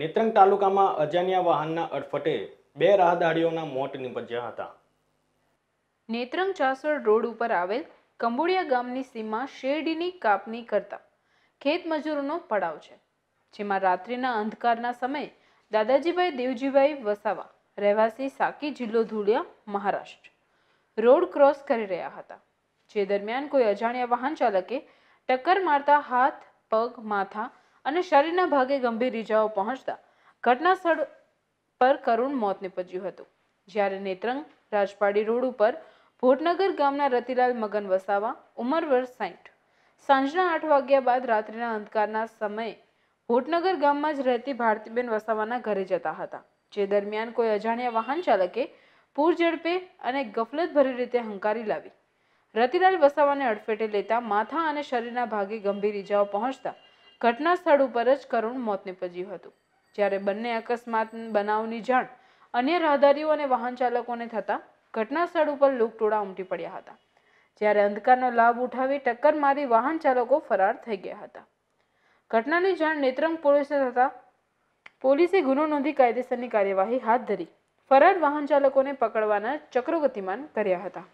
નેત્રંગ તાલુકામાં અજાણ્યા વાહનના અડફટે બે રાહદારીઓના મોત નિપજ્યા હતા નેત્રંગ ચાસોડ રોડ ઉપર આવેલ કંબોડિયા ગામની સીમા શેરડીની કાપણી કરતા ખેત મજૂરોનો પડાવ છે જેમાં રાત્રિના અંધકારના સમયે દાદાજીભાઈ દેવજીભાઈ વસાવા રહેવાસી સાકી જિલ્લો ધુળિયા મહારાષ્ટ્ર રોડ ક્રોસ કરી રહ્યા હતા જે દરમિયાન કોઈ અજાણ્યા વાહન ચાલકે ટક્કર મારતા હાથ પગ માથા અને શરીરના ભાગે ગંભીર ઈજાઓ પહોંચતા ઘટના સ્થળ પર કરુણ મોત નિપજ્યું હતું જ્યારે નેત્રંગ રાજપાડી રોડ ઉપર ભોટનગર ગામના રતિલાલ મગન વસાવા ઉંમર વર્ષ સાઠ સાંજના આઠ વાગ્યા બાદ રાત્રિના અંધકારના સમયે ભોટનગર ગામમાં જ રહેતી ભારતીબેન વસાવાના ઘરે જતા હતા જે દરમિયાન કોઈ અજાણ્યા વાહન ચાલકે પૂર ઝડપે અને ગફલતભરી રીતે હંકારી લાવી રતિલાલ વસાવાને અડફેટે લેતા માથા અને શરીરના ભાગે ગંભીર ઈજાઓ પહોંચતા ઘટના સ્થળ ઉપર જ કરુણ મોત નિપજ્યું હતું જ્યારે બંને અકસ્માત બનાવની જાણ અન્ય રાહદારીઓ અને વાહન ચાલકોને થતાં ઘટના સ્થળ ઉપર લોકટોળા ઉમટી પડ્યા હતા જ્યારે અંધકારનો લાભ ઉઠાવી ટક્કર મારી વાહન ચાલકો ફરાર થઈ ગયા હતા ઘટનાની જાણ નેત્રંગ પોલીસે થતાં પોલીસે ગુનો નોંધી કાયદેસરની કાર્યવાહી હાથ ધરી ફરાર વાહન ચાલકોને પકડવાના ચક્રો ગતિમાન કર્યા હતા